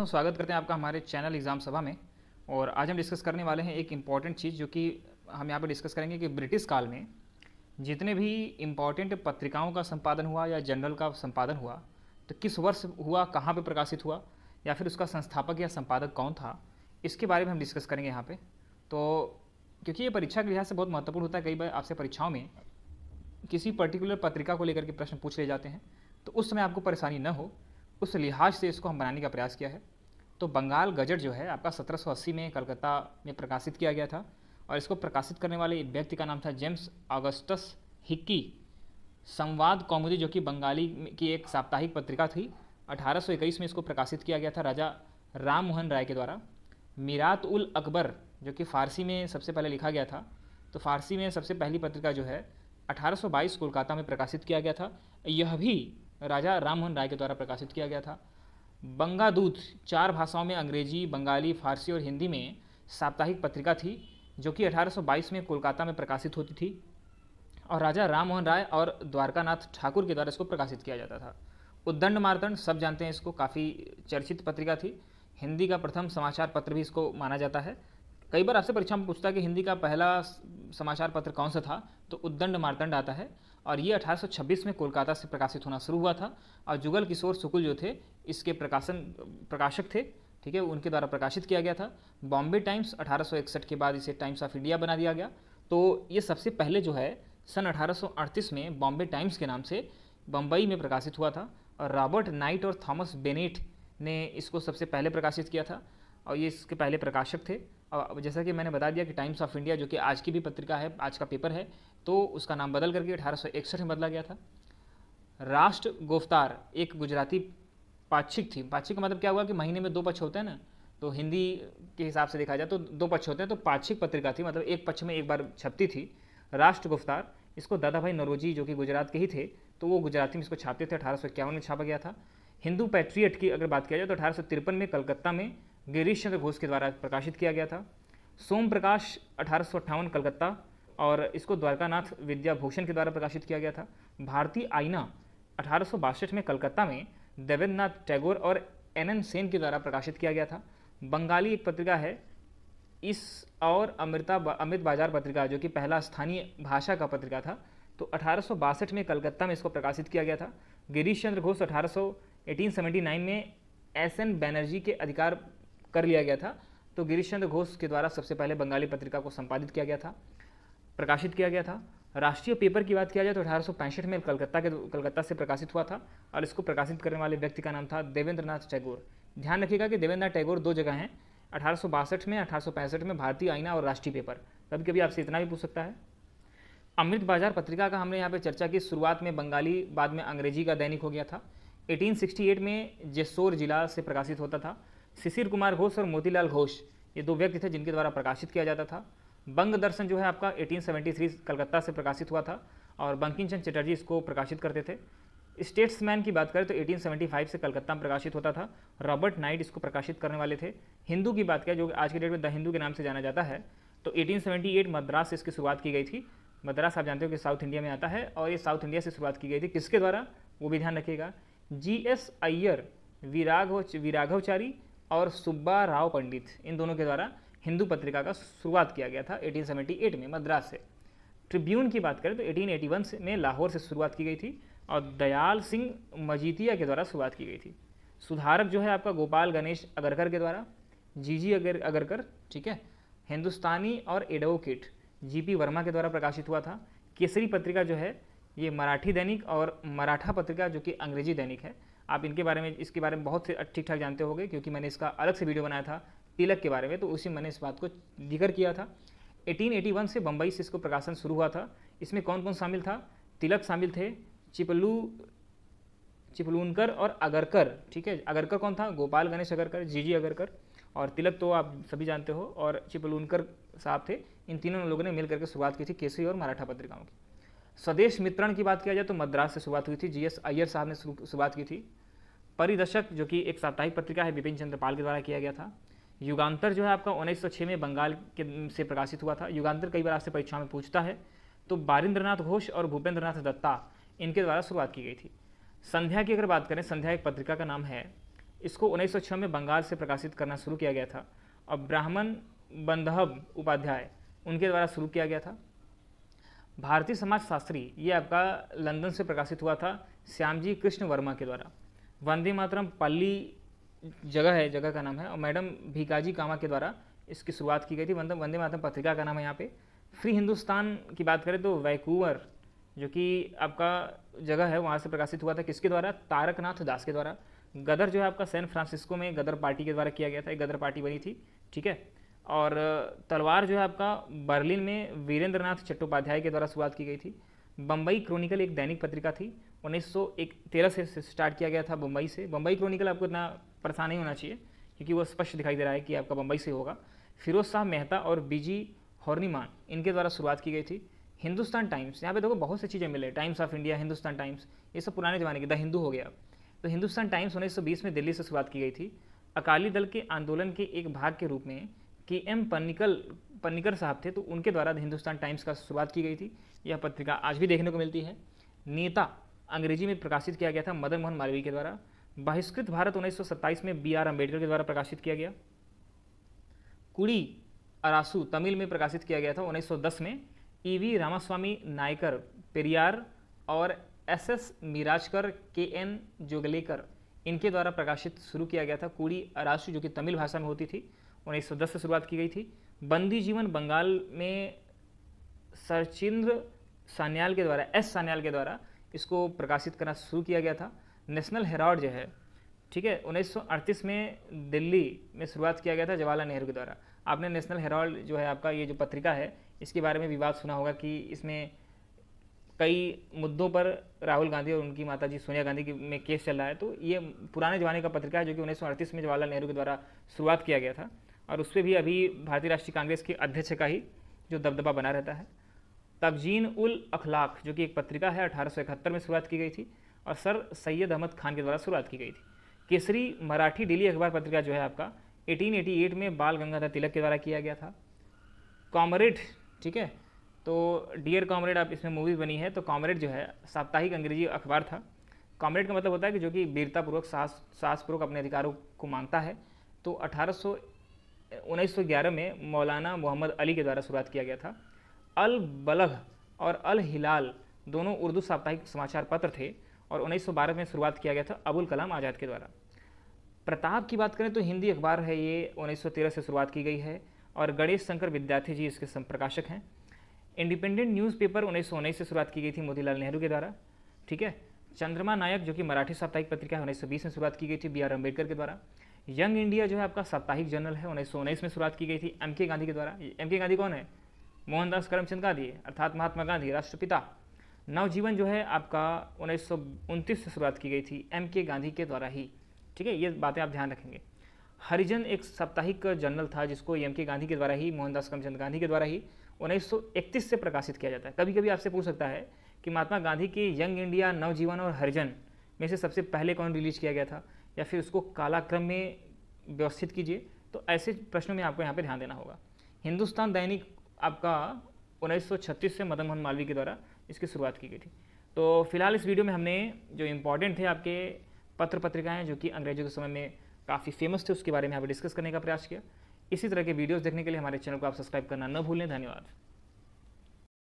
दोस्तों स्वागत करते हैं आपका हमारे चैनल एग्ज़ाम सभा में और आज हम डिस्कस करने वाले हैं एक इम्पॉर्टेंट चीज़ जो कि हम यहाँ पर डिस्कस करेंगे कि ब्रिटिश काल में जितने भी इम्पॉर्टेंट पत्रिकाओं का संपादन हुआ या जनरल का संपादन हुआ तो किस वर्ष हुआ कहाँ पर प्रकाशित हुआ या फिर उसका संस्थापक या संपादक कौन था इसके बारे में हम डिस्कस करेंगे यहाँ पर तो क्योंकि ये परीक्षा के लिहाज से बहुत महत्वपूर्ण होता है कई बार आपसे परीक्षाओं में किसी पर्टिकुलर पत्रिका को लेकर के प्रश्न पूछ ले जाते हैं तो उस समय आपको परेशानी न हो उस लिहाज से इसको हम बनाने का प्रयास किया है तो बंगाल गजट जो है आपका 1780 में कलकत्ता में प्रकाशित किया गया था और इसको प्रकाशित करने वाले व्यक्ति का नाम था जेम्स ऑगस्टस हिक्की संवाद कौमुदी जो कि बंगाली की एक साप्ताहिक पत्रिका थी 1821 में इसको प्रकाशित किया गया था राजा राम मोहन राय के द्वारा मीरात उल अकबर जो कि फ़ारसी में सबसे पहले लिखा गया था तो फ़ारसी में सबसे पहली पत्रिका जो है 1822 कोलकाता में प्रकाशित किया गया था यह भी राजा राम मोहन राय के द्वारा प्रकाशित किया गया था बंगादूत चार भाषाओं में अंग्रेजी बंगाली फारसी और हिंदी में साप्ताहिक पत्रिका थी जो कि 1822 में कोलकाता में प्रकाशित होती थी और राजा राम मोहन राय और द्वारकानाथ ठाकुर के द्वारा इसको प्रकाशित किया जाता था उद्दंड मारदंड सब जानते हैं इसको काफ़ी चर्चित पत्रिका थी हिंदी का प्रथम समाचार पत्र भी इसको माना जाता है कई बार आपसे परीक्षा में पूछता है कि हिंदी का पहला समाचार पत्र कौन सा था तो उद्दंड मारदंड आता है और ये 1826 में कोलकाता से प्रकाशित होना शुरू हुआ था और जुगल किशोर शुक्ल जो थे इसके प्रकाशन प्रकाशक थे ठीक है उनके द्वारा प्रकाशित किया गया था बॉम्बे टाइम्स अठारह के बाद इसे टाइम्स ऑफ इंडिया बना दिया गया तो ये सबसे पहले जो है सन 1838 में बॉम्बे टाइम्स के नाम से बम्बई में प्रकाशित हुआ था और रॉबर्ट नाइट और थॉमस बेनेट ने इसको सबसे पहले प्रकाशित किया था और ये इसके पहले प्रकाशक थे और जैसा कि मैंने बता दिया कि टाइम्स ऑफ इंडिया जो कि आज की भी पत्रिका है आज का पेपर है तो उसका नाम बदल करके अठारह में बदला गया था राष्ट्र गोफ्तार एक गुजराती पाक्षिक थी पाक्षिक का मतलब क्या हुआ कि महीने में दो पक्ष होते हैं ना तो हिंदी के हिसाब से देखा जाए तो दो पक्ष होते हैं तो पाक्षिक पत्रिका थी मतलब एक पक्ष में एक बार छपती थी राष्ट्र गुफ्तार इसको दादा भाई नरोजी जो कि गुजरात के ही थे तो वो गुजराती में इसको छापते थे अठारह में छापा गया था हिंदू पैट्रियट की अगर बात किया जाए तो अठारह में कलकत्ता में गिरीश चंद्र घोष के द्वारा प्रकाशित किया गया था सोम प्रकाश अठारह कलकत्ता और इसको द्वारकानाथ विद्याभूषण के द्वारा प्रकाशित किया गया था भारतीय आईना अठारह में कलकत्ता में देवेंद्र नाथ टैगोर और एन एन सेन के द्वारा प्रकाशित किया गया था बंगाली एक पत्रिका है इस और अमृता अमृत बाजार पत्रिका जो कि पहला स्थानीय भाषा का पत्रिका था तो अठारह में कलकत्ता में इसको प्रकाशित किया गया था गिरीश चंद्र घोष अठारह में एस एन बैनर्जी के अधिकार कर लिया गया था तो गिरीश चंद्र घोष के द्वारा सबसे पहले बंगाली पत्रिका को संपादित किया गया था प्रकाशित किया गया था राष्ट्रीय पेपर की बात किया जाए तो अठारह में कलकत्ता के कलकत्ता से प्रकाशित हुआ था और इसको प्रकाशित करने वाले व्यक्ति का नाम था देवेंद्र टैगोर ध्यान रखिएगा कि देवेंद्र टैगोर दो जगह हैं अठारह में अठारह में भारतीय आईना और राष्ट्रीय पेपर कभी कभी आपसे इतना भी पूछ सकता है अमृत बाजार पत्रिका का हमने यहाँ पे चर्चा की शुरुआत में बंगाली बाद में अंग्रेजी का दैनिक हो गया था 1868 में जेसोर जिला से प्रकाशित होता था शिशिर कुमार घोष और मोतीलाल घोष ये दो व्यक्ति थे जिनके द्वारा प्रकाशित किया जाता था बंग दर्शन जो है आपका 1873 कलकत्ता से प्रकाशित हुआ था और बंकिम चंद चटर्जी इसको प्रकाशित करते थे स्टेट्समैन की बात करें तो 1875 से कलकत्ता में प्रकाशित होता था रॉबर्ट नाइट इसको प्रकाशित करने वाले थे हिंदू की बात करें जो आज के डेट में द हिंदू के नाम से जाना जाता है तो 1878 मद्रास से इसकी शुरुआत की गई थी मद्रास आप जानते हो कि साउथ इंडिया में आता है और ये साउथ इंडिया से शुरुआत की गई थी किसके द्वारा वो भी ध्यान रखिएगा जी एस अय्यर विराघव विराघवचारी और सुब्बा राव पंडित इन दोनों के द्वारा हिंदू पत्रिका का शुरुआत किया गया था 1878 में मद्रास से ट्रिब्यून की बात करें तो 1881 में लाहौर से शुरुआत की गई थी और दयाल सिंह मजीतिया के द्वारा शुरुआत की गई थी सुधारक जो है आपका गोपाल गणेश अगरकर के द्वारा जी जी अगर अगरकर ठीक है हिंदुस्तानी और एडवोकेट जीपी वर्मा के द्वारा प्रकाशित हुआ था केसरी पत्रिका जो है ये मराठी दैनिक और मराठा पत्रिका जो कि अंग्रेजी दैनिक है आप इनके बारे में इसके बारे में बहुत से ठीक ठाक जानते होंगे क्योंकि मैंने इसका अलग से वीडियो बनाया था तिलक के बारे में तो उसी मैंने इस बात को जिक्र किया था 1881 से बम्बई से इसको प्रकाशन शुरू हुआ था इसमें कौन कौन शामिल था तिलक शामिल थे चिपलू चिपलूनकर और अगरकर ठीक है अगरकर कौन था गोपाल गणेश अगरकर जी जी अगरकर और तिलक तो आप सभी जानते हो और चिपलूनकर साहब थे इन तीनों लोगों ने मिलकर के शुरुआत की थी केसरी और मराठा पत्रिकाओं की स्वदेश मित्रण की बात किया जाए तो मद्रास से शुरुआत हुई थी जी एस अय्यर साहब ने शुरुआत की थी परिदर्शक जो कि एक साप्ताहिक पत्रिका है विपिन चंद्र पाल के द्वारा किया गया था युगांतर जो है आपका 1906 में बंगाल के से प्रकाशित हुआ था युगांतर कई बार आपसे परीक्षा में पूछता है तो बारिंद्रनाथ घोष और भूपेंद्रनाथ दत्ता इनके द्वारा शुरुआत की गई थी संध्या की अगर बात करें संध्या एक पत्रिका का नाम है इसको 1906 में बंगाल से प्रकाशित करना शुरू किया गया था और ब्राह्मण बंधव उपाध्याय उनके द्वारा शुरू किया गया था भारतीय समाज शास्त्री ये आपका लंदन से प्रकाशित हुआ था श्यामजी कृष्ण वर्मा के द्वारा वंदे मातरम पल्ली जगह है जगह का नाम है और मैडम भिकाजी कामा के द्वारा इसकी शुरुआत की गई थी मतलब वंदे वंदे मातम पत्रिका का नाम है यहाँ पे फ्री हिंदुस्तान की बात करें तो वैकूवर जो कि आपका जगह है वहाँ से प्रकाशित हुआ था किसके द्वारा तारकनाथ दास के द्वारा गदर जो है आपका सैन फ्रांसिस्को में गदर पार्टी के द्वारा किया गया था एक गदर पार्टी बनी थी ठीक है और तलवार जो है आपका बर्लिन में वीरेंद्रनाथ चट्टोपाध्याय के द्वारा शुरुआत की गई थी बम्बई क्रोनिकल एक दैनिक पत्रिका थी उन्नीस सौ एक तेरह से स्टार्ट किया गया था बम्बई से बम्बई क्रॉनिकल आपको इतना परेशान नहीं होना चाहिए क्योंकि वो स्पष्ट दिखाई दे रहा है कि आपका बम्बई से होगा फिरोज शाह मेहता और बीजी हॉर्नीमान इनके द्वारा शुरुआत की गई थी हिंदुस्तान टाइम्स यहाँ पे देखो बहुत सी चीज़ें मिले Times of India Hindustan Times ये सब पुराने ज़माने के द हिंदू हो गया तो हिंदुस्तान टाइम्स उन्नीस सौ बीस में दिल्ली से शुरुआत की गई थी अकाली दल के आंदोलन के एक भाग के रूप में के एम पन्निकल पन्निकर साहब थे तो उनके द्वारा हिंदुस्तान टाइम्स का शुरुआत की गई थी यह पत्रिका आज भी देखने को मिलती है नेता अंग्रेजी में प्रकाशित किया गया था मदन मोहन मालवीय के द्वारा बहिष्कृत भारत 1927 में बी आर अम्बेडकर के द्वारा प्रकाशित किया गया कुड़ी अरासु तमिल में प्रकाशित किया गया था 1910 में ई वी रामास्वामी नायकर पेरियार और एस एस मिराजकर के एन जोगलेकर इनके द्वारा प्रकाशित शुरू किया गया था कुड़ी अरासू जो कि तमिल भाषा में होती थी दस से शुरुआत की गई थी बंदी जीवन बंगाल में सरचिंद्र सान्याल के द्वारा एस सान्याल के द्वारा इसको प्रकाशित करना शुरू किया गया था नेशनल हेराल्ड जो है ठीक है 1938 में दिल्ली में शुरुआत किया गया था जवाहरलाल नेहरू के द्वारा आपने नेशनल हेराल्ड जो है आपका ये जो पत्रिका है इसके बारे में विवाद सुना होगा कि इसमें कई मुद्दों पर राहुल गांधी और उनकी माता जी सोनिया गांधी की में केस चल रहा है तो ये पुराने जमाने का पत्रिका है जो कि उन्नीस में जवाहरलाल नेहरू के द्वारा शुरुआत किया गया था और उस पर भी अभी भारतीय राष्ट्रीय कांग्रेस के अध्यक्ष का ही जो दबदबा बना रहता है तगजीन उल अखलाक जो कि एक पत्रिका है अठारह में शुरुआत की गई थी और सर सैयद अहमद खान के द्वारा शुरुआत की गई थी केसरी मराठी डेली अखबार पत्रिका जो है आपका 1888 में बाल गंगाधर तिलक के द्वारा किया गया था कॉमरेड ठीक है तो डियर कॉमरेड आप इसमें मूवी बनी है तो कॉमरेड जो है साप्ताहिक अंग्रेजी अखबार था कॉमरेड का मतलब होता है कि जो कि वीरतापूर्वक साहस साहसपूर्वक अपने अधिकारों को मांगता है तो अठारह ग्यारह में मौलाना मोहम्मद अली के द्वारा शुरुआत किया गया था अल बलग और अल हिलाल दोनों उर्दू साप्ताहिक समाचार पत्र थे और 1912 में शुरुआत किया गया था अबुल कलाम आज़ाद के द्वारा प्रताप की बात करें तो हिंदी अखबार है ये 1913 से शुरुआत की गई है और गणेश शंकर विद्यार्थी जी इसके संप्रकाशक हैं इंडिपेंडेंट न्यूज़पेपर उन्नीस से शुरुआत की गई थी मोतीलाल नेहरू के द्वारा ठीक है चंद्रमा नायक जो कि मराठी साप्ताहिक पत्रिका है उन्नीस में शुरुआत की गई थी बी आर अम्बेडकर के द्वारा यंग इंडिया जो है आपका साप्ताहिक जर्नल है उन्नीस में शुरुआत की गई थी एम के गांधी के द्वारा एम के गांधी कौन है मोहनदास करमचंद गांधी अर्थात महात्मा गांधी राष्ट्रपिता नवजीवन जो है आपका उन्नीस से शुरुआत की गई थी एम के गांधी के द्वारा ही ठीक है ये बातें आप ध्यान रखेंगे हरिजन एक साप्ताहिक जर्नल था जिसको एम के गांधी के द्वारा ही मोहनदास करमचंद गांधी के द्वारा ही 1931 से प्रकाशित किया जाता है कभी कभी आपसे पूछ सकता है कि महात्मा गांधी के यंग इंडिया नवजीवन और हरिजन में से सबसे पहले कौन रिलीज किया गया था या फिर उसको कालाक्रम में व्यवस्थित कीजिए तो ऐसे प्रश्नों में आपको यहाँ पर ध्यान देना होगा हिंदुस्तान दैनिक आपका 1936 से मदन मोहन मालवीय के द्वारा इसकी शुरुआत की गई थी तो फिलहाल इस वीडियो में हमने जो इम्पोर्टेंट थे आपके पत्र पत्रिकाएँ जो कि अंग्रेजों के समय में काफ़ी फेमस थे उसके बारे में यहाँ पर डिस्कस करने का प्रयास किया इसी तरह के वीडियोज़ देखने के लिए हमारे चैनल को आप सब्सक्राइब करना न भूलें धन्यवाद